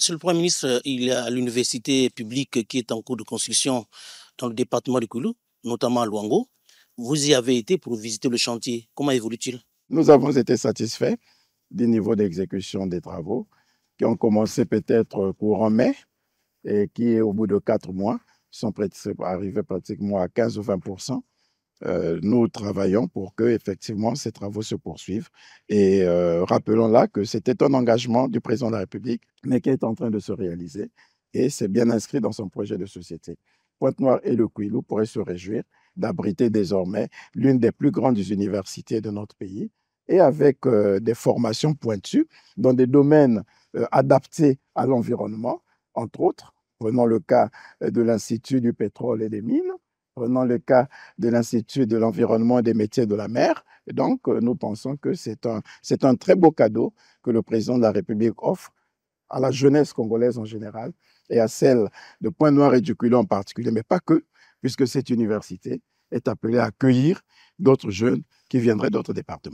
Monsieur le Premier ministre, euh, il y a l'université publique qui est en cours de construction dans le département de Koulou, notamment à Luango. Vous y avez été pour visiter le chantier. Comment évolue-t-il Nous avons été satisfaits du niveau d'exécution des travaux qui ont commencé peut-être courant mai et qui, au bout de quatre mois, sont arrivés pratiquement à 15 ou 20 euh, nous travaillons pour que effectivement ces travaux se poursuivent. Et euh, rappelons là que c'était un engagement du président de la République, mais qui est en train de se réaliser et c'est bien inscrit dans son projet de société. Pointe-Noire et le Kouilou pourraient se réjouir d'abriter désormais l'une des plus grandes universités de notre pays et avec euh, des formations pointues dans des domaines adaptés à l'environnement, entre autres. Prenons le cas de l'Institut du pétrole et des mines, Prenons le cas de l'Institut de l'environnement et des métiers de la mer. donc, euh, nous pensons que c'est un, c'est un très beau cadeau que le président de la République offre à la jeunesse congolaise en général et à celle de Point Noir et du Culot en particulier, mais pas que, puisque cette université est appelée à accueillir d'autres jeunes qui viendraient d'autres départements.